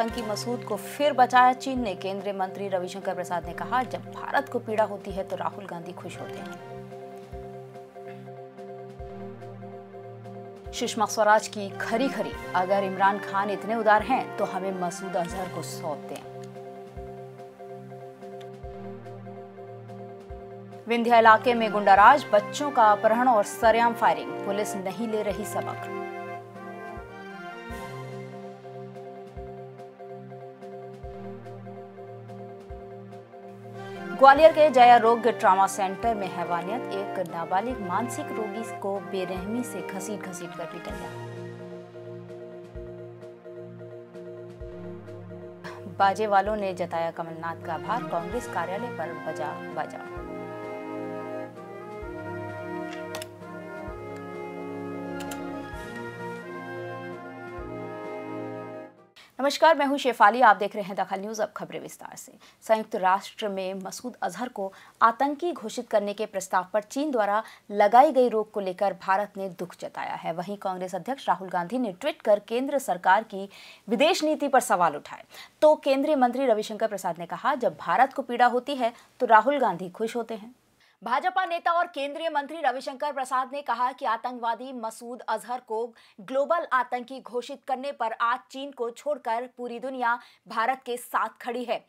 आतंकी मसूद को फिर बचाया चीन ने केंद्रीय मंत्री रविशंकर प्रसाद ने कहा जब भारत को पीड़ा होती है तो राहुल गांधी खुश होते हैं सुषमा स्वराज की खरी खरी अगर इमरान खान इतने उदार हैं तो हमें मसूद अजहर को सौंप दें विंध्या इलाके में गुंडाराज बच्चों का अपहरण और सरेआम फायरिंग पुलिस नहीं ले रही सबक ग्वालियर के जया रोग ट्रामा सेंटर में हैवानियत एक नाबालिग मानसिक रोगी को बेरहमी से घसीट घसीट कर पीटा गया बाजे वालों ने जताया कमलनाथ का आभार कांग्रेस कार्यालय पर बजा बजा नमस्कार मैं हूं शेफाली आप देख रहे हैं दखल न्यूज़ अब खबरें विस्तार से संयुक्त राष्ट्र में मसूद अजहर को आतंकी घोषित करने के प्रस्ताव पर चीन द्वारा लगाई गई रोक को लेकर भारत ने दुख जताया है वहीं कांग्रेस अध्यक्ष राहुल गांधी ने ट्वीट कर केंद्र सरकार की विदेश नीति पर सवाल उठाए तो केंद्रीय मंत्री रविशंकर प्रसाद ने कहा जब भारत को पीड़ा होती है तो राहुल गांधी खुश होते हैं भाजपा नेता और केंद्रीय मंत्री रविशंकर प्रसाद ने कहा कि आतंकवादी मसूद अजहर को ग्लोबल आतंकी घोषित करने पर आज चीन को छोड़कर पूरी दुनिया भारत के साथ खड़ी है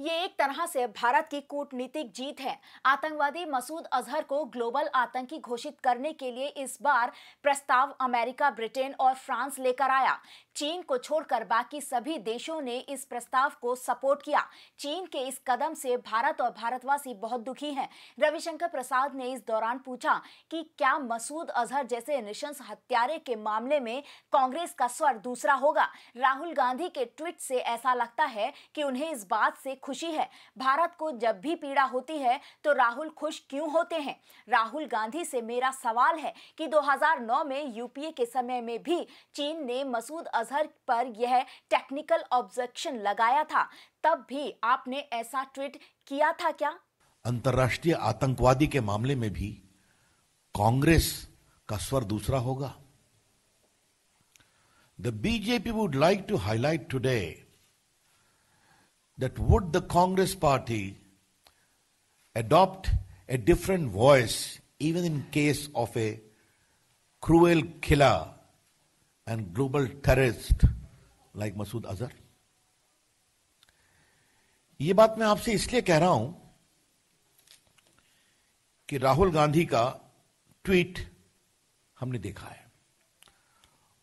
ये एक तरह से भारत की कूटनीतिक जीत है आतंकवादी मसूद अजहर को ग्लोबल आतंकी घोषित करने के लिए इस बार प्रस्ताव अमेरिका ब्रिटेन और फ्रांस लेकर आया चीन को छोड़कर बाकी सभी देशों ने इस प्रस्ताव को सपोर्ट किया चीन के इस कदम से भारत और भारतवासी बहुत दुखी हैं रविशंकर प्रसाद ने इस दौरान पूछा कि क्या मसूद अजहर जैसे निशंस हत्यारे के मामले में कांग्रेस का स्वर दूसरा होगा राहुल गांधी के ट्वीट से ऐसा लगता है कि उन्हें इस बात से खुशी है भारत को जब भी पीड़ा होती है तो राहुल खुश क्यों होते हैं राहुल गांधी से मेरा सवाल है कि दो में यूपीए के समय में भी चीन ने मसूद अजहर पर यह टेक्निकल ऑब्जेक्शन लगाया था तब भी आपने ऐसा ट्वीट किया था क्या अंतरराष्ट्रीय आतंकवादी के मामले में भी कांग्रेस का स्वर दूसरा होगा the BJP would like to highlight today that would the Congress party adopt a different voice even in case of a cruel killer and global terrorist like Masood Azhar ये बात मैं आपसे इसलिए कह रहा हूं कि राहुल गांधी का ट्वीट हमने देखा है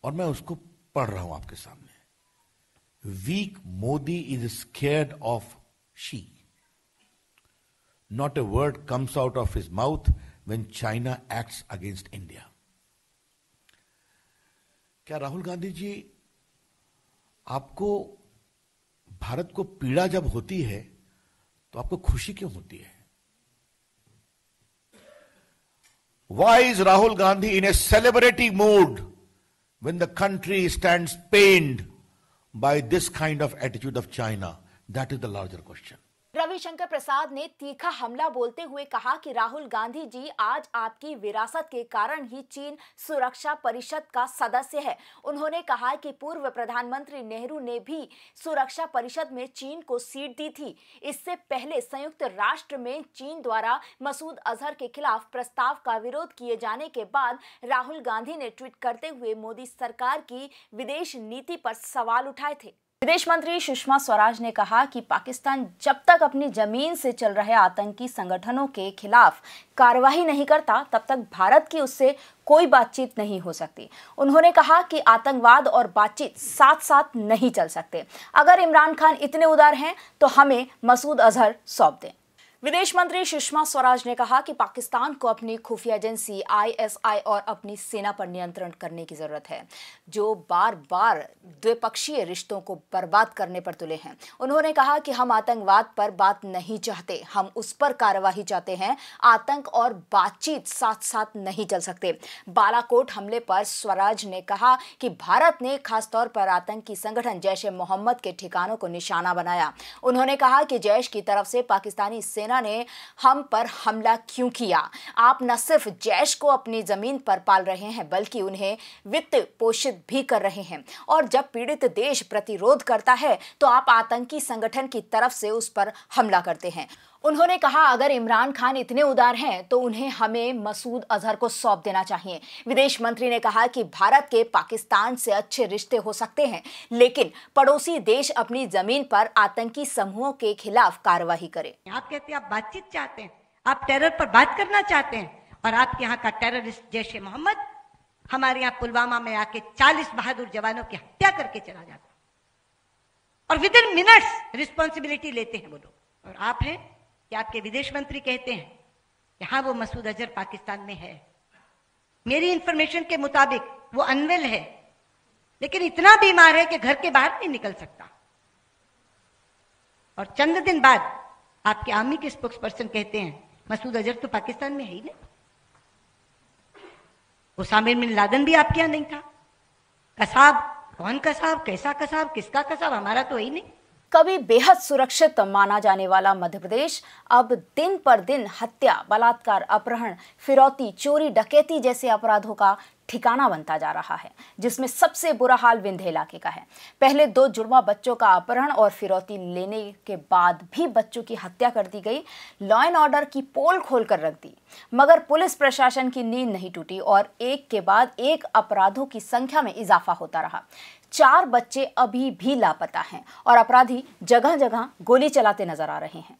और मैं उसको पढ़ रहा हूं आपके सामने weak Modi is scared of Xi not a word comes out of his mouth when China acts against India क्या राहुल गांधी जी आपको भारत को पीड़ा जब होती है तो आपको खुशी क्यों होती है why is Rahul Gandhi in a celebrity mood when the country stand pained by this kind of attitude of China that is the larger question Ravishankar Prasad ने तीखा हमला बोलते हुए कहा कि राहुल गांधी जी आज आपकी विरासत के कारण ही चीन सुरक्षा परिषद का सदस्य है उन्होंने कहा कि पूर्व प्रधानमंत्री नेहरू ने भी सुरक्षा परिषद में चीन को सीट दी थी इससे पहले संयुक्त राष्ट्र में चीन द्वारा मसूद अजहर के खिलाफ प्रस्ताव का विरोध किए जाने के बाद राहुल गांधी ने ट्वीट करते हुए मोदी सरकार की विदेश नीति पर सवाल उठाए थे विदेश मंत्री सुषमा स्वराज ने कहा कि पाकिस्तान जब तक अपनी जमीन से चल रहे आतंकी संगठनों के खिलाफ कार्रवाई नहीं करता तब तक भारत की उससे कोई बातचीत नहीं हो सकती उन्होंने कहा कि आतंकवाद और बातचीत साथ साथ नहीं चल सकते अगर इमरान खान इतने उदार हैं तो हमें मसूद अजहर सौंप दें विदेश मंत्री सुषमा स्वराज ने कहा कि पाकिस्तान को अपनी खुफिया एजेंसी आईएसआई और अपनी सेना पर नियंत्रण करने की जरूरत है जो बार बार द्विपक्षीय रिश्तों को बर्बाद करने पर तुले हैं उन्होंने कहा कि हम आतंकवाद पर बात नहीं चाहते हम उस पर कार्यवाही चाहते हैं आतंक और बातचीत साथ साथ नहीं चल सकते बालाकोट हमले पर स्वराज ने कहा कि भारत ने खासतौर पर आतंकी संगठन जैश ए मोहम्मद के ठिकानों को निशाना बनाया उन्होंने कहा कि जैश की तरफ से पाकिस्तानी सेना सेना ने हम पर हमला क्यों किया आप न सिर्फ जैश को अपनी जमीन पर पाल रहे हैं बल्कि उन्हें वित्त पोषित भी कर रहे हैं और जब पीड़ित देश प्रतिरोध करता है तो आप आतंकी संगठन की तरफ से उस पर हमला करते हैं उन्होंने कहा अगर इमरान खान इतने उदार हैं तो उन्हें हमें मसूद अजहर को सौंप देना चाहिए विदेश मंत्री ने कहा कि भारत के पाकिस्तान से अच्छे रिश्ते हो सकते हैं लेकिन पड़ोसी देश अपनी जमीन पर आतंकी समूहों के खिलाफ कार्रवाई करे आप कहते हैं आप बातचीत चाहते हैं आप टेरर पर बात करना चाहते हैं और आपके यहाँ का टेररिस्ट जैश मोहम्मद हमारे यहाँ पुलवामा में आके चालीस बहादुर जवानों की हत्या करके चला जाता और विद इन मिनट्स रिस्पॉन्सिबिलिटी लेते हैं वो लोग और आप हैं कि आपके विदेश मंत्री कहते हैं कि हाँ वो मसूद अजहर पाकिस्तान में है मेरी इंफॉर्मेशन के मुताबिक वो अनवेल है लेकिन इतना बीमार है कि घर के बाहर नहीं निकल सकता और चंद दिन बाद आपके आर्मी के स्पोक्स पर्सन कहते हैं मसूद अजहर तो पाकिस्तान में है ही नहीं सामिर बिन लादन भी आपके यहां नहीं था कसाब कौन कसाब कैसा कसाब किसका कसाब हमारा तो ही नहीं कभी बेहद सुरक्षित माना जाने वाला मध्य प्रदेश अब दिन पर दिन हत्या बलात्कार अपहरण फिरौती चोरी डकैती जैसे अपराधों का ठिकाना बनता जा रहा है जिसमें सबसे बुरा हाल विंध्य इलाके का है पहले दो जुड़वा बच्चों का अपहरण और फिरौती लेने के बाद भी बच्चों की हत्या कर दी गई लॉ एंड ऑर्डर की पोल खोल कर रख दी मगर पुलिस प्रशासन की नींद नहीं टूटी और एक के बाद एक अपराधों की संख्या में इजाफा होता रहा चार बच्चे अभी भी लापता हैं और अपराधी जगह जगह गोली चलाते नजर आ रहे हैं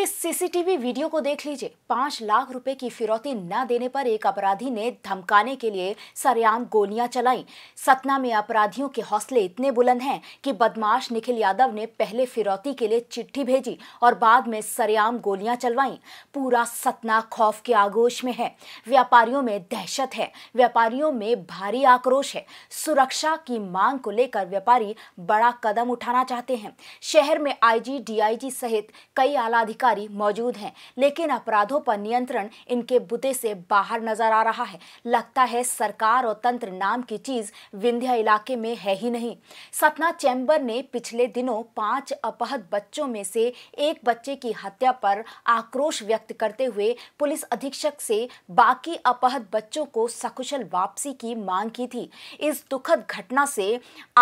इस सीसीटीवी वीडियो को देख लीजिए पांच लाख रुपए की फिरौती न देने पर एक अपराधी ने धमकाने के लिए सरेआम गोलियां चलाई सतना में अपराधियों के हौसले इतने बुलंद हैं कि बदमाश निखिल यादव ने पहले फिरौती के लिए चिट्ठी भेजी और बाद में सरेआम गोलियां चलवाई पूरा सतना खौफ के आगोश में है व्यापारियों में दहशत है व्यापारियों में भारी आक्रोश है सुरक्षा की मांग को लेकर व्यापारी बड़ा कदम उठाना चाहते हैं शहर में आईजी डीआईजी सहित कई आला अधिकारी अधिकारी मौजूद हैं लेकिन अपराधों पर नियंत्रण इनके बुते से बाहर नजर आ रहा है लगता है सरकार और तंत्र नाम की चीज विंध्या इलाके में है ही नहीं सतना चैम्बर ने पिछले दिनों पांच अपहत बच्चों में से एक बच्चे की हत्या पर आक्रोश व्यक्त करते हुए पुलिस अधीक्षक से बाकी अपहत बच्चों को सकुशल वापसी की मांग की थी इस दुखद घटना से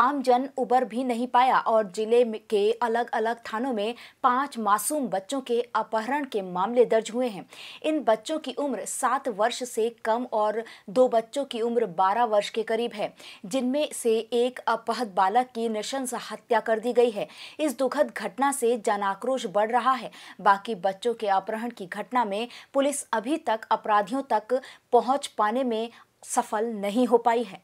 आमजन उबर भी नहीं पाया और जिले के अलग अलग थानों में पांच मासूम बच्चों के के अपहरण के मामले दर्ज हुए हैं इन बच्चों की उम्र सात वर्ष से कम और दो बच्चों की उम्र बारह वर्ष के करीब है जिनमें से एक अपहत बालक की नृशंस हत्या कर दी गई है इस दुखद घटना से जन आक्रोश बढ़ रहा है बाकी बच्चों के अपहरण की घटना में पुलिस अभी तक अपराधियों तक पहुंच पाने में सफल नहीं हो पाई है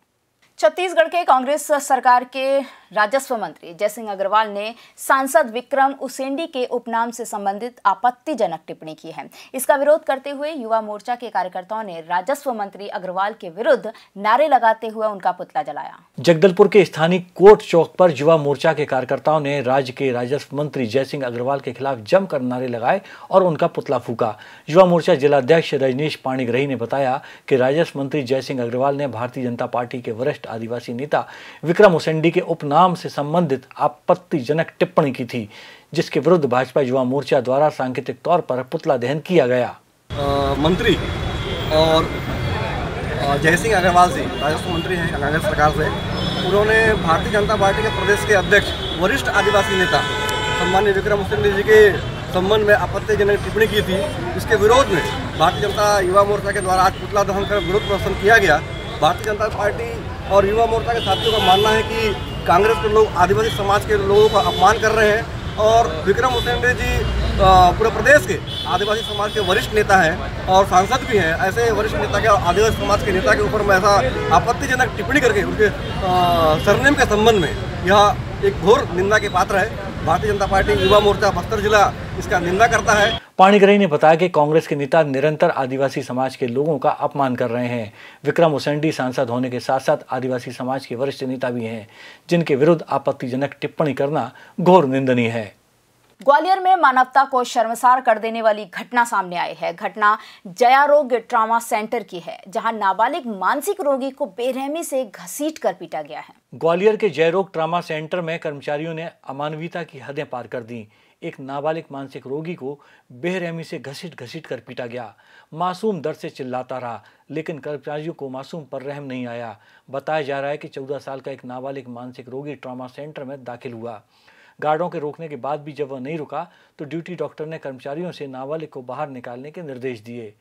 छत्तीसगढ़ के कांग्रेस सरकार के राजस्व मंत्री जय सिंह अग्रवाल ने सांसद विक्रम उसेंडी के उपनाम से संबंधित आपत्तिजनक टिप्पणी की है इसका विरोध करते हुए युवा मोर्चा के कार्यकर्ताओं ने राजस्व मंत्री अग्रवाल के विरुद्ध नारे लगाते हुए उनका पुतला जलाया जगदलपुर के स्थानीय कोर्ट चौक पर युवा मोर्चा के कार्यकर्ताओं ने राज्य के राजस्व मंत्री जय सिंह अग्रवाल के खिलाफ जमकर नारे लगाए और उनका पुतला फूका युवा मोर्चा जिलाध्यक्ष रजनीश पाणिग्रही ने बताया कि राजस्व मंत्री जय सिंह अग्रवाल ने भारतीय जनता पार्टी के वरिष्ठ आदिवासी नेता विक्रम उसेंडी के उपनाम से संबंधित आपत्तिजनक टिप्पणी की थी जिसके विरुद्ध भाजपा युवा मोर्चा द्वारा सांकेतिक तौर पर पुतला दहन किया गया आ, मंत्री और जय सिंह अग्रवाल जी राजस्व मंत्री हैं कांग्रेस सरकार से उन्होंने भारतीय जनता पार्टी के प्रदेश के अध्यक्ष वरिष्ठ आदिवासी नेता सम्मान्य विक्रम उसेंडी जी के संबंध में आपत्तिजनक टिप्पणी की थी इसके विरोध में भारतीय जनता युवा मोर्चा के द्वारा आज पुतला दहन कर विरोध प्रदर्शन किया गया भारतीय जनता पार्टी और युवा मोर्चा के साथियों का मानना है कि कांग्रेस के लोग आदिवासी समाज के लोगों का अपमान कर रहे हैं और विक्रम उसेंडे जी पूरे प्रदेश के आदिवासी समाज के वरिष्ठ नेता हैं और सांसद भी हैं ऐसे वरिष्ठ नेता के और आदिवासी समाज के नेता के ऊपर मैं ऐसा आपत्तिजनक टिप्पणी करके उनके सरनेम के संबंध में यह एक घोर निंदा के पात्र है भारतीय जनता पार्टी युवा मोर्चा बस्तर जिला इसका निंदा करता है पाणीग्रही ने बताया कि कांग्रेस के नेता निरंतर आदिवासी समाज के लोगों का अपमान कर रहे हैं विक्रम उसेंडी सांसद होने के साथ साथ आदिवासी समाज के वरिष्ठ नेता भी हैं जिनके विरुद्ध आपत्तिजनक टिप्पणी करना घोर निंदनीय है ग्वालियर में मानवता को शर्मसार कर देने वाली घटना सामने आई है घटना जया रोग ट्रामा सेंटर की है जहां नाबालिग मानसिक रोगी को बेरहमी से घसीट कर पीटा गया है ग्वालियर के जयरोग ट्रामा सेंटर में कर्मचारियों ने अमानवीयता की हदें पार कर दी एक नाबालिग मानसिक रोगी को बेरहमी से घसीट घसीट कर पीटा गया मासूम दर्द से चिल्लाता रहा लेकिन कर्मचारियों को मासूम पर रहम नहीं आया बताया जा रहा है कि चौदह साल का एक नाबालिग मानसिक रोगी ट्रामा सेंटर में दाखिल हुआ गार्डों के रोकने के बाद भी जब वह नहीं रुका तो ड्यूटी डॉक्टर ने कर्मचारियों से नाबालिग को बाहर निकालने के निर्देश दिए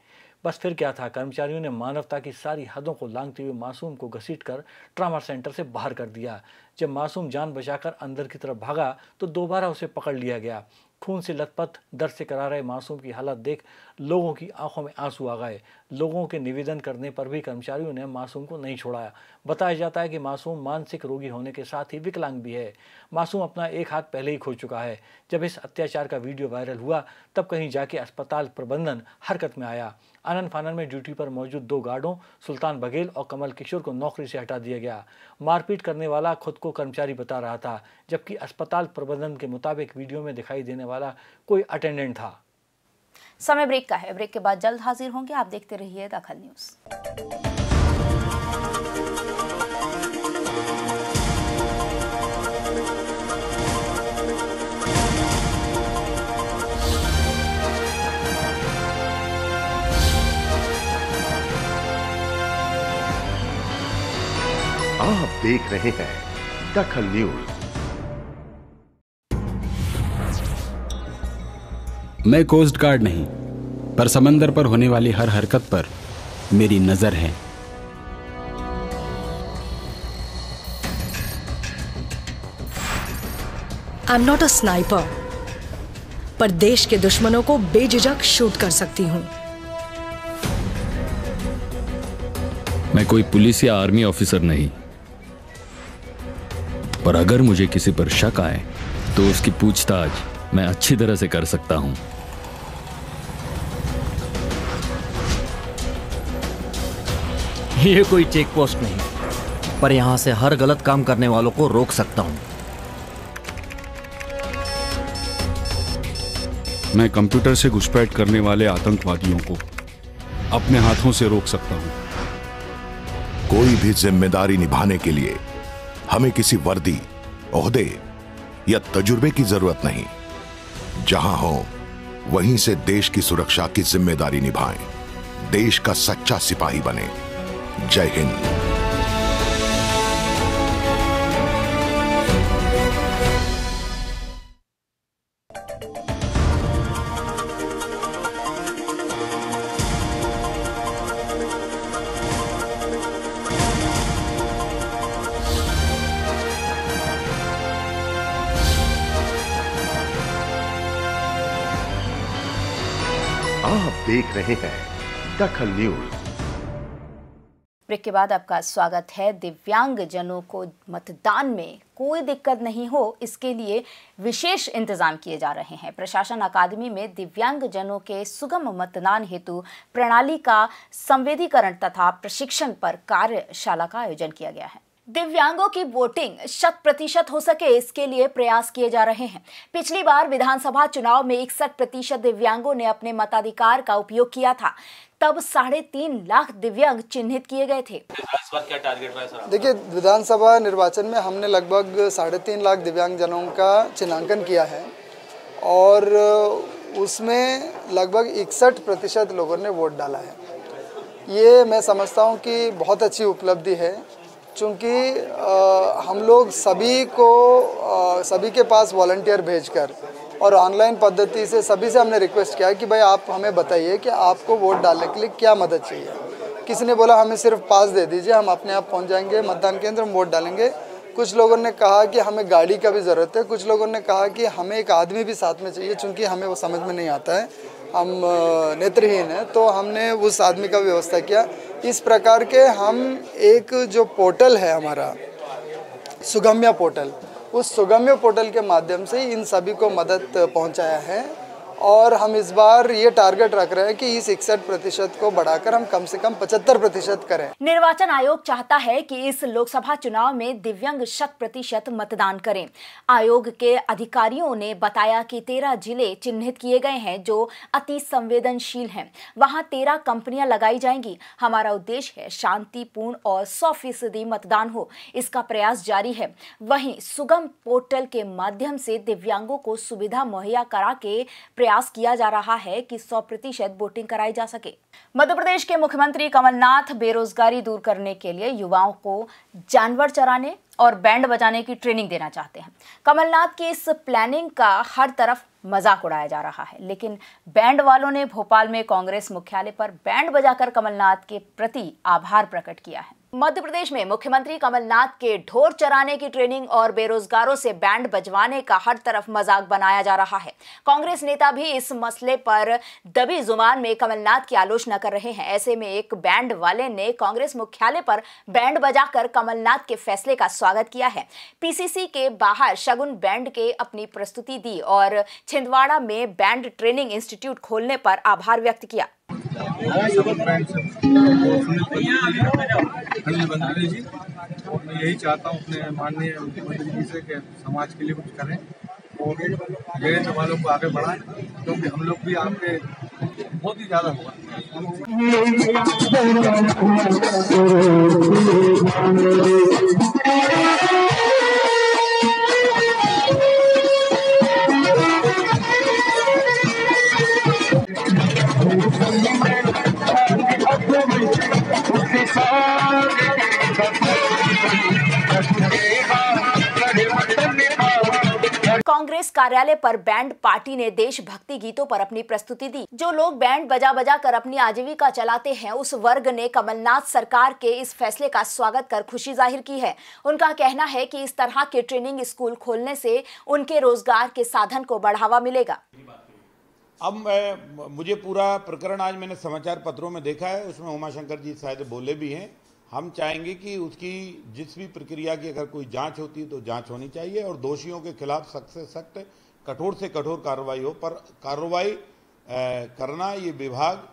बस फिर क्या था कर्मचारियों ने मानवता की सारी हदों को लांगते हुए मासूम को घसीट कर ट्रामा सेंटर से बाहर कर दिया जब मासूम जान बचाकर अंदर की तरफ भागा तो दोबारा उसे पकड़ लिया गया खून से लथपथ दर्द से करा रहे मासूम की हालत देख लोगों की आंखों में आंसू आ गए लोगों के निवेदन करने पर भी कर्मचारियों ने मासूम को नहीं छोड़ाया बताया जाता है कि मासूम मानसिक रोगी होने के साथ ही विकलांग भी है मासूम अपना एक हाथ पहले ही खो चुका है जब इस अत्याचार का वीडियो वायरल हुआ तब कहीं जाके अस्पताल प्रबंधन हरकत में आया आनन फानन में ड्यूटी पर मौजूद दो गार्डों सुल्तान बघेल और कमल किशोर को नौकरी से हटा दिया गया मारपीट करने वाला खुद को कर्मचारी बता रहा था जबकि अस्पताल प्रबंधन के मुताबिक वीडियो में दिखाई देने वाला कोई अटेंडेंट था समय ब्रेक का है ब्रेक के बाद जल्द हाजिर होंगे आप देखते रहिए दखल न्यूज़ देख रहे हैं दखल न्यूज मैं कोस्ट गार्ड नहीं पर समंदर पर होने वाली हर हरकत पर मेरी नजर है I am not a sniper पर देश के दुश्मनों को बेझिझक शूट कर सकती हूं मैं कोई पुलिस या आर्मी ऑफिसर नहीं और अगर मुझे किसी पर शक आए तो उसकी पूछताछ मैं अच्छी तरह से कर सकता हूं ये कोई चेक पोस्ट नहीं पर यहां से हर गलत काम करने वालों को रोक सकता हूं मैं कंप्यूटर से घुसपैठ करने वाले आतंकवादियों को अपने हाथों से रोक सकता हूं कोई भी जिम्मेदारी निभाने के लिए हमें किसी वर्दी ओहदे या तजुर्बे की जरूरत नहीं जहां हो वहीं से देश की सुरक्षा की जिम्मेदारी निभाएं देश का सच्चा सिपाही बने जय हिंद देख रहे हैं दखल न्यूज ब्रेक के बाद आपका स्वागत है दिव्यांग जनों को मतदान में कोई दिक्कत नहीं हो इसके लिए विशेष इंतजाम किए जा रहे हैं प्रशासन अकादमी में दिव्यांग जनों के सुगम मतदान हेतु प्रणाली का संवेदीकरण तथा प्रशिक्षण पर कार्यशाला का आयोजन किया गया है दिव्यांगों की वोटिंग शत प्रतिशत हो सके इसके लिए प्रयास किए जा रहे हैं पिछली बार विधानसभा चुनाव में इकसठ प्रतिशत दिव्यांगों ने अपने मताधिकार का उपयोग किया था तब साढ़े तीन लाख दिव्यांग चिन्हित किए गए थे देखिए विधानसभा निर्वाचन में हमने लगभग साढ़े तीन लाख दिव्यांग जनों का चिन्हांकन किया है और उसमें लगभग इकसठ प्रतिशत लोगों ने वोट डाला है ये मैं समझता हूँ कि बहुत अच्छी उपलब्धि है चूँकि हम लोग सभी को आ, सभी के पास वॉल्टियर भेजकर और ऑनलाइन पद्धति से सभी से हमने रिक्वेस्ट किया कि भाई आप हमें बताइए कि आपको वोट डालने के लिए क्या मदद चाहिए किसी ने बोला हमें सिर्फ पास दे दीजिए हम अपने आप पहुंच जाएंगे मतदान केंद्र में वोट डालेंगे कुछ लोगों ने कहा कि हमें गाड़ी का भी ज़रूरत है कुछ लोगों ने कहा कि हमें एक आदमी भी साथ में चाहिए चूँकि हमें वो समझ में नहीं आता है हम नेत्रहीन हैं तो हमने उस आदमी का व्यवस्था किया इस प्रकार के हम एक जो पोर्टल है हमारा सुगम्य पोर्टल उस सुगम्य पोर्टल के माध्यम से इन सभी को मदद पहुंचाया है और हम इस बार ये टारगेट रख रहे हैं कि इस इकसठ प्रतिशत को बढ़ाकर हम कम से कम पचहत्तर प्रतिशत करें निर्वाचन आयोग चाहता है कि इस लोकसभा चुनाव में दिव्यांग शत प्रतिशत मतदान करें आयोग के अधिकारियों ने बताया कि तेरह जिले चिन्हित किए गए हैं जो अति संवेदनशील हैं वहां तेरह कंपनियां लगाई जाएंगी हमारा उद्देश्य है शांतिपूर्ण और सौ फीसदी मतदान हो इसका प्रयास जारी है वहीं सुगम पोर्टल के माध्यम से दिव्यांगों को सुविधा मुहैया करा के प्रयास प्रयास किया जा रहा है कि 100 प्रतिशत वोटिंग कराई जा सके मध्य प्रदेश के मुख्यमंत्री कमलनाथ बेरोजगारी दूर करने के लिए युवाओं को जानवर चराने और बैंड बजाने की ट्रेनिंग देना चाहते हैं कमलनाथ की इस प्लानिंग का हर तरफ मजाक उड़ाया जा रहा है लेकिन बैंड वालों ने भोपाल में कांग्रेस मुख्यालय पर बैंड बजाकर कमलनाथ के प्रति आभार प्रकट किया है मध्य प्रदेश में मुख्यमंत्री कमलनाथ के ढोर चराने की ट्रेनिंग और बेरोजगारों से बैंड बजवाने का हर तरफ मजाक बनाया जा रहा है कांग्रेस नेता भी इस मसले पर दबी जुबान में कमलनाथ की आलोचना कर रहे हैं ऐसे में एक बैंड वाले ने कांग्रेस मुख्यालय पर बैंड बजाकर कमलनाथ के फैसले का स्वागत किया है पीसीसी के बाहर शगुन बैंड के अपनी प्रस्तुति दी और छिंदवाड़ा में बैंड ट्रेनिंग इंस्टीट्यूट खोलने पर आभार व्यक्त किया मैं यही चाहता हूँ अपने माननीय मुख्यमंत्री जी से कि समाज के लिए कुछ करें और मेरे वालों को आगे बढ़ाएं क्योंकि हम लोग भी आपके बहुत ही ज़्यादा होगा कांग्रेस कार्यालय पर बैंड पार्टी ने देशभक्ति गीतों पर अपनी प्रस्तुति दी जो लोग बैंड बजा बजा कर अपनी आजीविका चलाते हैं उस वर्ग ने कमलनाथ सरकार के इस फैसले का स्वागत कर खुशी जाहिर की है उनका कहना है कि इस तरह के ट्रेनिंग स्कूल खोलने से उनके रोजगार के साधन को बढ़ावा मिलेगा अब मैं मुझे पूरा प्रकरण आज मैंने समाचार पत्रों में देखा है उसमें उमाशंकर जी शायद बोले भी हैं हम चाहेंगे कि उसकी जिस भी प्रक्रिया की अगर कोई जांच होती है तो जांच होनी चाहिए और दोषियों के खिलाफ सख्त से सख्त कठोर से कठोर कार्रवाई हो पर कार्रवाई करना ये विभाग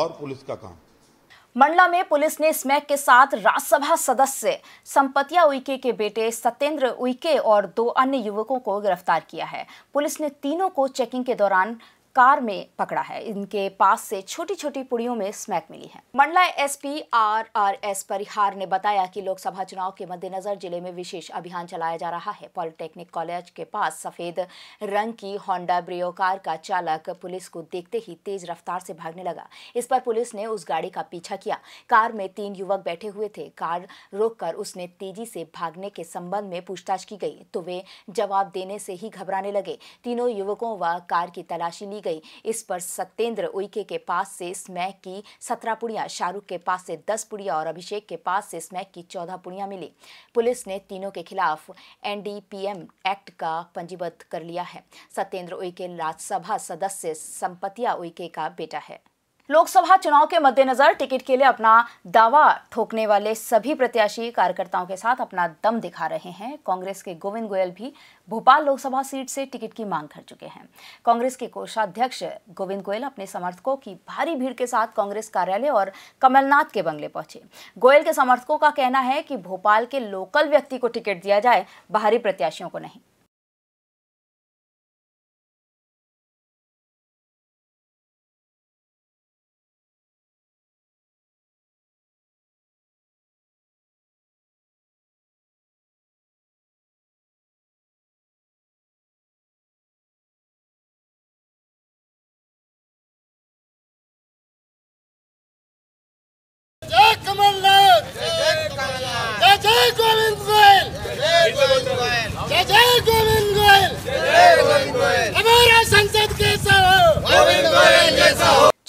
और पुलिस का काम मंडला में पुलिस ने स्मैक के साथ राज्यसभा सदस्य संपतिया उइके के बेटे सत्येंद्र उइके और दो अन्य युवकों को गिरफ्तार किया है पुलिस ने तीनों को चेकिंग के दौरान कार में पकड़ा है इनके पास से छोटी छोटी पुड़ियों में स्मैक मिली है Mandla SP R R S Parihar ने बताया कि लोकसभा चुनाव के मद्देनजर जिले में विशेष अभियान चलाया जा रहा है पॉलिटेक्निक कॉलेज के पास सफेद रंग की होंडा ब्रियो कार का चालक पुलिस को देखते ही तेज रफ्तार से भागने लगा इस पर पुलिस ने उस गाड़ी का पीछा किया कार में तीन युवक बैठे हुए थे कार कर उसने तेजी से भागने के संबंध में पूछताछ की गई तो वे जवाब देने से ही घबराने लगे तीनों युवकों व कार की तलाशी ली गई इस पर सत्येंद्र उइके के पास से स्मैक की सत्रह पुड़िया शाहरुख के पास से दस पुड़िया और अभिषेक के पास से स्मैक की चौदह पुड़िया मिली पुलिस ने तीनों के खिलाफ एनडीपीएम एक्ट का पंजीबद्ध कर लिया है सत्येंद्र उइके राज्यसभा सदस्य संपतिया उइके का बेटा है लोकसभा चुनाव के मद्देनजर टिकट के लिए अपना दावा ठोकने वाले सभी प्रत्याशी कार्यकर्ताओं के साथ अपना दम दिखा रहे हैं कांग्रेस के गोविंद गोयल भी भोपाल लोकसभा सीट से टिकट की मांग कर चुके हैं कांग्रेस के कोषाध्यक्ष गोविंद गोयल अपने समर्थकों की भारी भीड़ के साथ कांग्रेस कार्यालय और कमलनाथ के बंगले पहुंचे गोयल के समर्थकों का कहना है कि भोपाल के लोकल व्यक्ति को टिकट दिया जाए बाहरी प्रत्याशियों को नहीं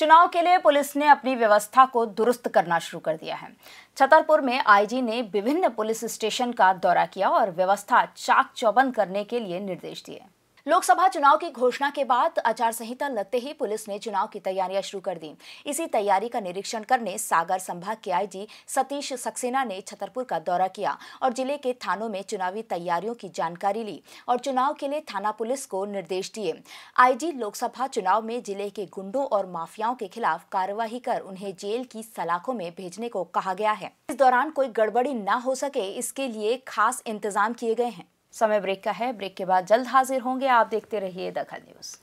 चुनाव के लिए पुलिस ने अपनी व्यवस्था को दुरुस्त करना शुरू कर दिया है छतरपुर में आईजी ने विभिन्न पुलिस स्टेशन का दौरा किया और व्यवस्था चाक चौबंद करने के लिए निर्देश दिए लोकसभा चुनाव की घोषणा के बाद आचार संहिता लगते ही पुलिस ने चुनाव की तैयारियां शुरू कर दी इसी तैयारी का निरीक्षण करने सागर संभाग के आईजी सतीश सक्सेना ने छतरपुर का दौरा किया और जिले के थानों में चुनावी तैयारियों की जानकारी ली और चुनाव के लिए थाना पुलिस को निर्देश दिए आईजी लोकसभा चुनाव में जिले के गुंडों और माफियाओं के खिलाफ कार्यवाही कर उन्हें जेल की सलाखों में भेजने को कहा गया है इस दौरान कोई गड़बड़ी न हो सके इसके लिए खास इंतजाम किए गए हैं समय ब्रेक का है ब्रेक के बाद जल्द हाजिर होंगे आप देखते रहिए दखल न्यूज़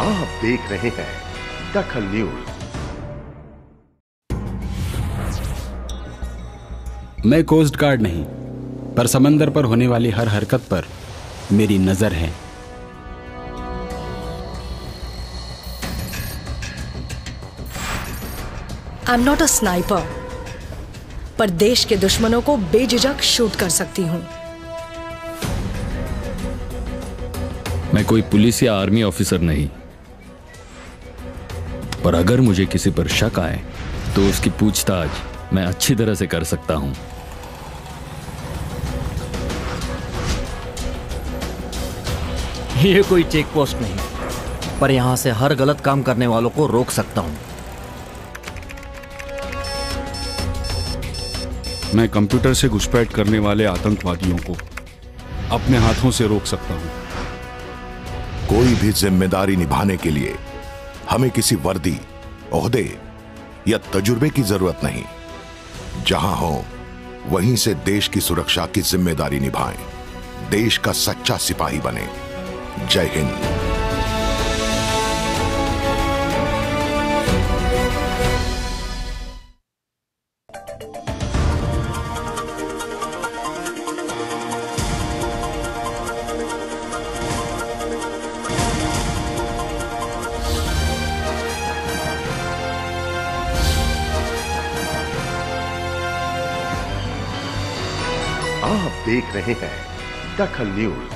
आप देख रहे हैं दखल न्यूज मैं कोस्ट गार्ड नहीं पर समंदर पर होने वाली हर हरकत पर मेरी नजर है I am not a sniper पर देश के दुश्मनों को बेझिझक शूट कर सकती हूं मैं कोई पुलिस या आर्मी ऑफिसर नहीं पर अगर मुझे किसी पर शक आए तो उसकी पूछताछ मैं अच्छी तरह से कर सकता हूं ये कोई चेक पोस्ट नहीं पर यहां से हर गलत काम करने वालों को रोक सकता हूं मैं कंप्यूटर से घुसपैठ करने वाले आतंकवादियों को अपने हाथों से रोक सकता हूं कोई भी जिम्मेदारी निभाने के लिए हमें किसी वर्दी ओहदे या तजुर्बे की जरूरत नहीं जहां हो वहीं से देश की सुरक्षा की जिम्मेदारी निभाएं देश का सच्चा सिपाही बने जय हिंद आप देख रहे हैं दखल न्यूज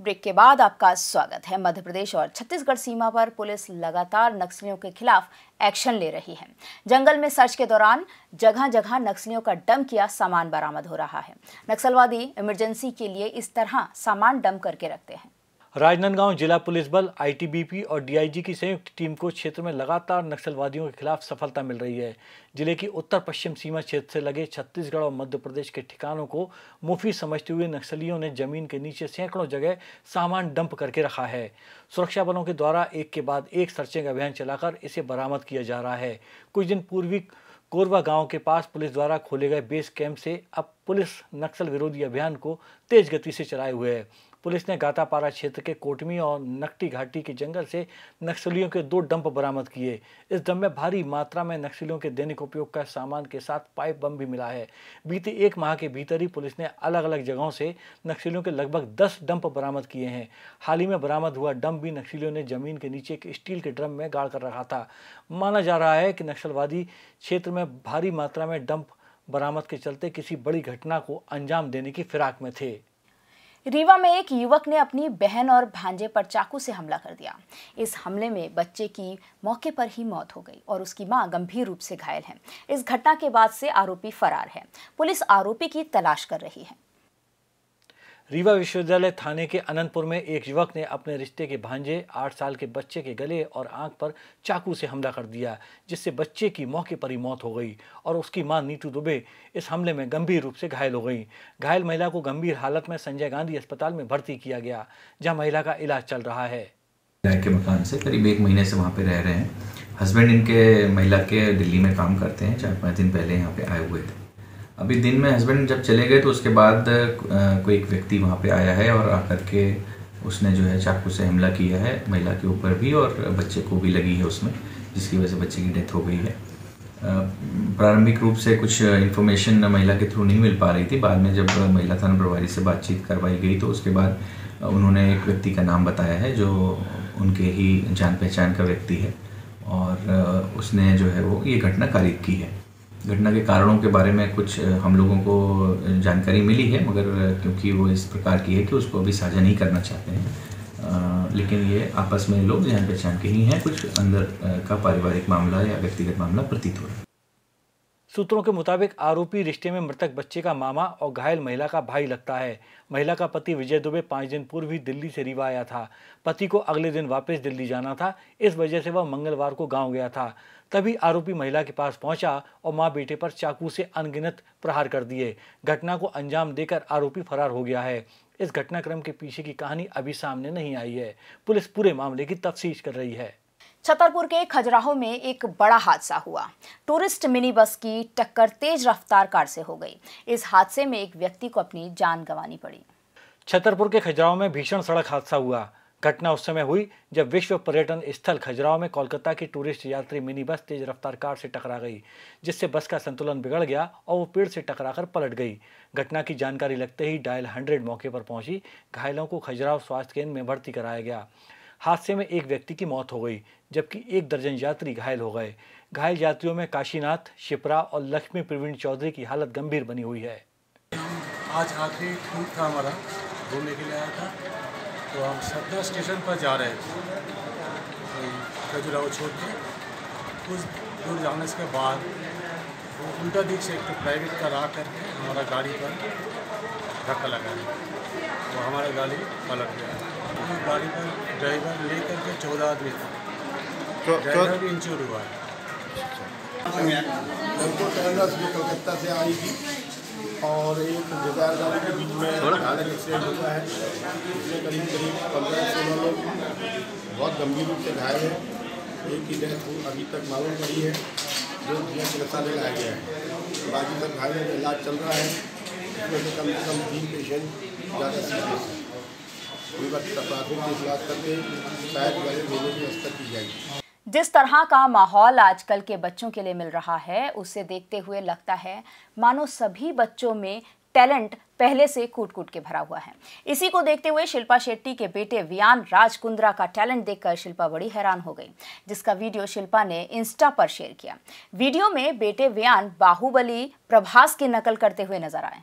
ब्रेक के बाद आपका स्वागत है मध्य प्रदेश और छत्तीसगढ़ सीमा पर पुलिस लगातार नक्सलियों के खिलाफ एक्शन ले रही है जंगल में सर्च के दौरान जगह जगह नक्सलियों का डम किया सामान बरामद हो रहा है नक्सलवादी इमरजेंसी के लिए इस तरह सामान डम करके रखते हैं राजनांदगांव जिला पुलिस बल आईटीबीपी और डीआईजी की संयुक्त टीम को क्षेत्र में लगातार नक्सलवादियों के खिलाफ सफलता मिल रही है जिले की उत्तर पश्चिम सीमा क्षेत्र से लगे छत्तीसगढ़ और मध्य प्रदेश के ठिकानों को मुफी समझते हुए नक्सलियों ने जमीन के नीचे सैकड़ों जगह सामान डंप करके रखा है सुरक्षा बलों के द्वारा एक के बाद एक सर्चिंग अभियान चलाकर इसे बरामद किया जा रहा है कुछ दिन पूर्वी कोरवा गांव के पास पुलिस द्वारा खोले गए बेस कैंप से अब पुलिस नक्सल विरोधी अभियान को तेज गति से चलाए हुए है पुलिस ने गातापारा क्षेत्र के कोटमी और नकटी घाटी के जंगल से नक्सलियों के दो डंप बरामद किए इस डंप में भारी मात्रा में नक्सलियों के दैनिक उपयोग का सामान के साथ पाइप बम भी मिला है बीते एक माह के भीतर ही पुलिस ने अलग अलग जगहों से नक्सलियों के लगभग दस डंप बरामद किए हैं हाल ही में बरामद हुआ डंप भी नक्सलियों ने जमीन के नीचे एक स्टील के ड्रम में गाड़ कर रखा था माना जा रहा है कि नक्सलवादी क्षेत्र में भारी मात्रा में डंप बरामद के चलते किसी बड़ी घटना को अंजाम देने की फिराक में थे रीवा में एक युवक ने अपनी बहन और भांजे पर चाकू से हमला कर दिया इस हमले में बच्चे की मौके पर ही मौत हो गई और उसकी मां गंभीर रूप से घायल है इस घटना के बाद से आरोपी फरार है पुलिस आरोपी की तलाश कर रही है रीवा विश्वविद्यालय थाने के अनंतपुर में एक युवक ने अपने रिश्ते के भांजे आठ साल के बच्चे के गले और आंख पर चाकू से हमला कर दिया जिससे बच्चे की मौके पर ही मौत हो गई और उसकी मां नीतू दुबे इस हमले में गंभीर रूप से घायल हो गई घायल महिला को गंभीर हालत में संजय गांधी अस्पताल में भर्ती किया गया जहाँ महिला का इलाज चल रहा है मकान से करीब एक महीने से वहाँ पे रह रहे हैं हस्बैंड इनके महिला के दिल्ली में काम करते हैं चार पाँच दिन पहले यहाँ पे आए हुए थे अभी दिन में हस्बैंड जब चले गए तो उसके बाद कोई एक व्यक्ति वहाँ पे आया है और आकर के उसने जो है चाकू से हमला किया है महिला के ऊपर भी और बच्चे को भी लगी है उसमें जिसकी वजह से बच्चे की डेथ हो गई है प्रारंभिक रूप से कुछ इन्फॉर्मेशन महिला के थ्रू नहीं मिल पा रही थी बाद में जब महिला थाना प्रभारी से बातचीत करवाई गई तो उसके बाद उन्होंने एक व्यक्ति का नाम बताया है जो उनके ही जान पहचान का व्यक्ति है और उसने जो है वो ये घटना कारित की है घटना के कारणों के बारे में कुछ हम लोगों को जानकारी मिली है मगर क्योंकि वो इस प्रकार की है कि उसको अभी साझा नहीं करना चाहते हैं लेकिन ये आपस में लोग जान पहचान के ही हैं कुछ अंदर का पारिवारिक मामला या व्यक्तिगत मामला प्रतीत हो रहा है सूत्रों के मुताबिक आरोपी रिश्ते में मृतक बच्चे का मामा और घायल महिला का भाई लगता है महिला का पति विजय दुबे पाँच दिन पूर्व ही दिल्ली से रीवा आया था पति को अगले दिन वापस दिल्ली जाना था इस वजह से वह मंगलवार को गांव गया था तभी आरोपी महिला के पास पहुंचा और मां बेटे पर चाकू से अनगिनत प्रहार कर दिए घटना को अंजाम देकर आरोपी फरार हो गया है इस घटनाक्रम के पीछे की कहानी अभी सामने नहीं आई है पुलिस पूरे मामले की तफ्तीश कर रही है छतरपुर के खजुराहो में एक बड़ा हादसा हुआ टूरिस्ट मिनी बस की टक्कर तेज रफ्तार कार से हो गई इस हादसे में एक व्यक्ति को अपनी जान गंवानी पड़ी छतरपुर के खजुराहो में भीषण सड़क हादसा हुआ घटना उस समय हुई जब विश्व पर्यटन स्थल खजुराव में कोलकाता की टूरिस्ट यात्री मिनी बस तेज रफ्तार कार से टकरा गई जिससे बस का संतुलन बिगड़ गया और वो पेड़ से टकराकर पलट गई घटना की जानकारी लगते ही डायल हंड्रेड मौके पर पहुंची घायलों को खजुराव स्वास्थ्य केंद्र में भर्ती कराया गया हादसे में एक व्यक्ति की मौत हो गई जबकि एक दर्जन यात्री घायल हो गए घायल यात्रियों में काशीनाथ शिप्रा और लक्ष्मी प्रवीण चौधरी की हालत गंभीर बनी हुई है आज आखिरी था हमारा घूमने के लिए आया था तो हम सदर स्टेशन पर जा रहे थे खजुराव छोड़ के कुछ दूर जाने के बाद वो उल्टा दिख से एक तो प्राइवेट कार आ करके हमारा गाड़ी पर धक्का लगाया तो हमारा गाड़ी पलट गया उस तो गाड़ी पर ड्राइवर ले करके चौदह आदमी था ड्राइवर भी इंचोर हुआ है कलकत्ता से आई थी और एक जगह के बीच में एक्सीडेंट होता है इसमें करीब करीब पंद्रह सोलह लोग बहुत गंभीर रूप से घायल हैं एक ही डेथ अभी तक मालूम पड़ी है जो जिला ले लाया गया है बाकी सब घायल का इलाज चल रहा है उसमें से कम से कम तीन पेशेंट ज़्यादा सीखे हैं उनका प्राथमिक इलाज करके शायद वाले मेले की व्यवस्था की जाएगी जिस तरह का माहौल आजकल के बच्चों के लिए मिल रहा है उसे देखते हुए लगता है मानो सभी बच्चों में टैलेंट पहले से कूट कूट के भरा हुआ है इसी को देखते हुए शिल्पा शेट्टी के बेटे वियान राज कुंद्रा का टैलेंट देखकर शिल्पा बड़ी हैरान हो गई जिसका वीडियो शिल्पा ने इंस्टा पर शेयर किया वीडियो में बेटे वियान बाहुबली प्रभास की नकल करते हुए नजर आए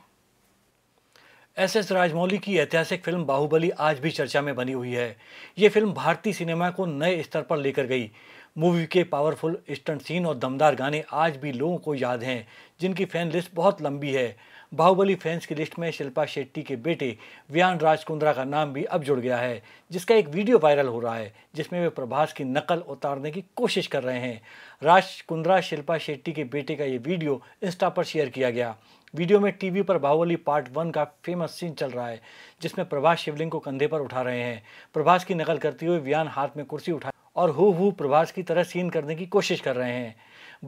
एस एस राजमौली की ऐतिहासिक फिल्म बाहुबली आज भी चर्चा में बनी हुई है ये फिल्म भारतीय सिनेमा को नए स्तर पर लेकर गई मूवी के पावरफुल स्टंट सीन और दमदार गाने आज भी लोगों को याद हैं जिनकी फैन लिस्ट बहुत लंबी है बाहुबली फैंस की लिस्ट में शिल्पा शेट्टी के बेटे व्यान राज कुंद्रा का नाम भी अब जुड़ गया है जिसका एक वीडियो वायरल हो रहा है जिसमें वे प्रभास की नकल उतारने की कोशिश कर रहे हैं राज कुंद्रा शिल्पा शेट्टी के बेटे का ये वीडियो इंस्टा पर शेयर किया गया वीडियो में टीवी पर बाहुबली पार्ट वन का फेमस सीन चल रहा है जिसमें प्रभास शिवलिंग को कंधे पर उठा रहे हैं प्रभास की नकल करते हुए व्यान हाथ में कुर्सी उठा और हु हु प्रभास की तरह सीन करने की कोशिश कर रहे हैं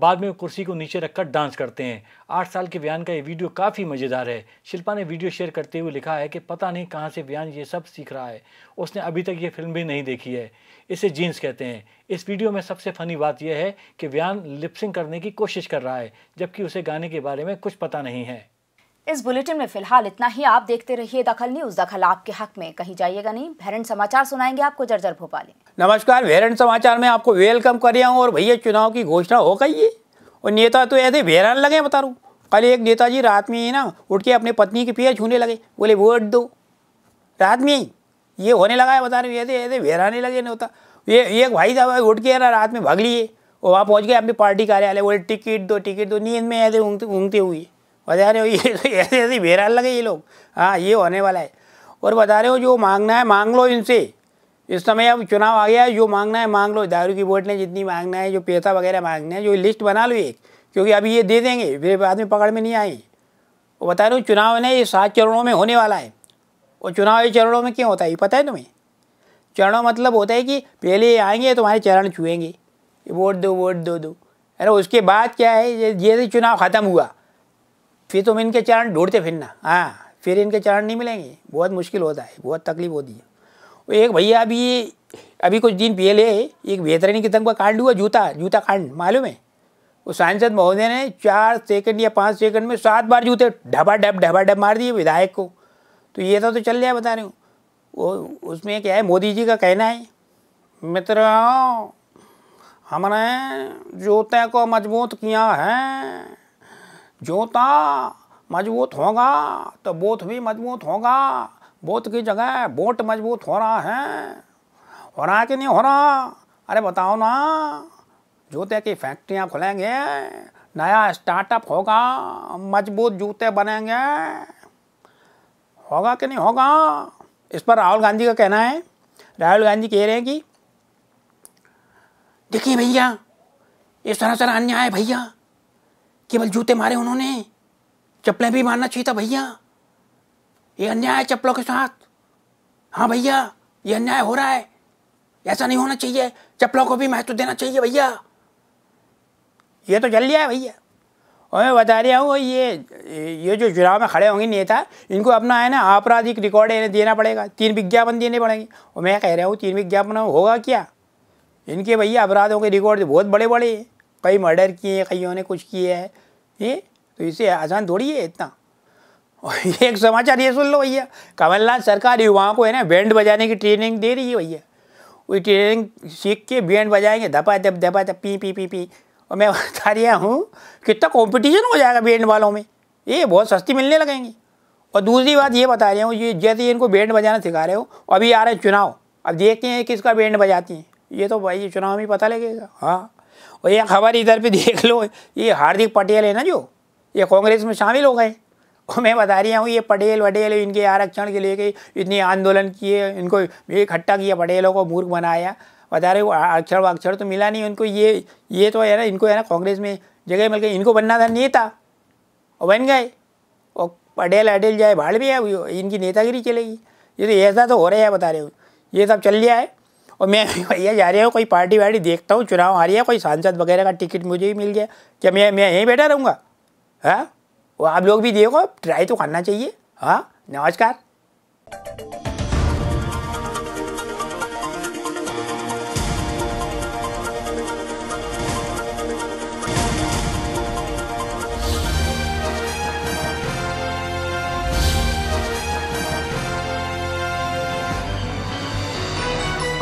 बाद में वो कुर्सी को नीचे रखकर डांस करते हैं आठ साल के व्यान का ये वीडियो काफ़ी मज़ेदार है शिल्पा ने वीडियो शेयर करते हुए लिखा है कि पता नहीं कहाँ से व्यान ये सब सीख रहा है उसने अभी तक ये फिल्म भी नहीं देखी है इसे जीन्स कहते हैं इस वीडियो में सबसे फ़नी बात यह है कि व्यान लिपसिंग करने की कोशिश कर रहा है जबकि उसे गाने के बारे में कुछ पता नहीं है इस बुलेटिन में फिलहाल इतना ही आप देखते रहिए दखल न्यूज दखल आपके हक में कहीं जाइएगा नहीं भैरण समाचार सुनाएंगे आपको जर्जर भोपाल नमस्कार भैरन समाचार में आपको वेलकम कर रहा हूँ और भैया चुनाव की घोषणा हो गई है और नेता तो ऐसे भेरन लगे बता रू कल एक नेताजी रात में ही ना उठ के अपने पत्नी के पैर छूने लगे बोले वोट दो रात में ही ये होने लगा है बता रहे ऐसे ऐसे भैराने लगे नहीं होता ये एक भाई साहब उठ के ना रात में भाग लिए और वहाँ पहुँच गए अपनी पार्टी कार्यालय बोले टिकट दो टिकट दो नींद में ऐसे ऊँगते ऊँगते हुए बता रहे हो ये तो ऐसे ऐसे बेहाल लगे ये लोग हाँ ये होने वाला है और बता रहे हो जो मांगना है मांग लो इनसे इस समय अब चुनाव आ गया है जो मांगना है मांग लो दारू की बोटलें जितनी मांगना है जो पैसा वगैरह मांगना है जो लिस्ट बना लो एक क्योंकि अभी ये दे देंगे फिर बाद में पकड़ में नहीं आए और बता रहे हो चुनाव ने ये सात चरणों में होने वाला है और चुनाव ये चरणों में क्यों होता है ये पता है तुम्हें चरणों मतलब होता है कि पहले ये आएंगे तुम्हारे चरण छुएंगे वोट दो वोट दो दो अरे उसके बाद क्या है जैसे चुनाव ख़त्म हुआ फिर तुम इनके चरण ढूंढते फिरना हाँ फिर इनके चरण नहीं मिलेंगे बहुत मुश्किल होता है बहुत तकलीफ होती है एक भैया अभी अभी कुछ दिन पहले एक बेहतरीन किस्म का कांड हुआ जूता जूता कांड मालूम है वो सांसद महोदय ने चार सेकंड या पाँच सेकंड में सात बार जूते ढबा ढब डब, ढबा ढब मार दिए विधायक को तो ये तो, तो चल रहा बता रही हूँ वो उसमें क्या है मोदी जी का कहना है मित्र हमने जूते को मजबूत किया है जोता मजबूत होगा तो बोथ भी मजबूत होगा बोथ की जगह बोट मजबूत हो रहा है हो रहा है कि नहीं हो रहा अरे बताओ ना जूते की फैक्ट्रियाँ खुलेंगे नया स्टार्टअप होगा मजबूत जूते बनेंगे होगा कि नहीं होगा इस पर राहुल गांधी का कहना है राहुल गांधी कह रहे हैं कि देखिए भैया इस तरह से अन्याय है भैया केवल जूते मारे उन्होंने चप्पलें भी मारना चाहिए था भैया ये अन्याय है चप्पलों के साथ हाँ भैया ये अन्याय हो रहा है ऐसा नहीं होना चाहिए चप्पलों को भी महत्व देना चाहिए भैया ये तो जल लिया है भैया और मैं बता रहा हूँ ये ये जो चुनाव में खड़े होंगे नेता इनको अपना है ना आपराधिक रिकॉर्ड देना पड़ेगा तीन विज्ञापन देने पड़ेंगे और मैं कह रहा हूँ तीन विज्ञापन होगा क्या इनके भैया अपराधों के रिकॉर्ड बहुत बड़े बड़े हैं कई मर्डर किए हैं कईयों ने कुछ किया है ये तो इसे आसान थोड़ी है इतना और ये एक समाचार ये सुन लो भैया कमलनाथ सरकार युवाओं को है ना बैंड बजाने की ट्रेनिंग दे रही है भैया वही ट्रेनिंग सीख के बैंड बजाएंगे धपा धप धपा धप पी पी पी पी और मैं बता रहा हूँ कितना कॉम्पिटिशन हो जाएगा बैंड वालों में ये बहुत सस्ती मिलने लगेंगी और दूसरी बात ये बता रही हूँ ये जैसे इनको बैंड बजाना सिखा रहे हो अभी आ रहे हैं चुनाव अब देखते हैं किसका बैंड बजाती हैं ये तो भाई चुनाव में पता लगेगा हाँ और ये खबर इधर पे देख लो ये हार्दिक पटेल है ना जो ये कांग्रेस में शामिल हो गए और मैं बता रही हूँ ये पटेल वटेल इनके आरक्षण के लिए इतने आंदोलन किए इनको इकट्ठा किया पटेलों को मूर्ख बनाया बता रहे अक्षर वाक्षर तो मिला नहीं उनको ये ये तो है ना इनको है ना कांग्रेस में जगह मिल गई इनको बनना था नेता और बन गए और पटेल अटेल जाए भाड़ भी है इनकी नेतागिरी चलेगी ये तो ऐसा तो हो रहा है बता रहे हो ये सब चल गया है और मैं भैया जा रहा हूँ कोई पार्टी वार्टी देखता हूँ चुनाव आ रही है कोई सांसद वगैरह का टिकट मुझे ही मिल गया क्या मैं मैं यहीं बैठा रहूँगा हाँ वो आप लोग भी देखो ट्राई तो करना चाहिए हाँ नमस्कार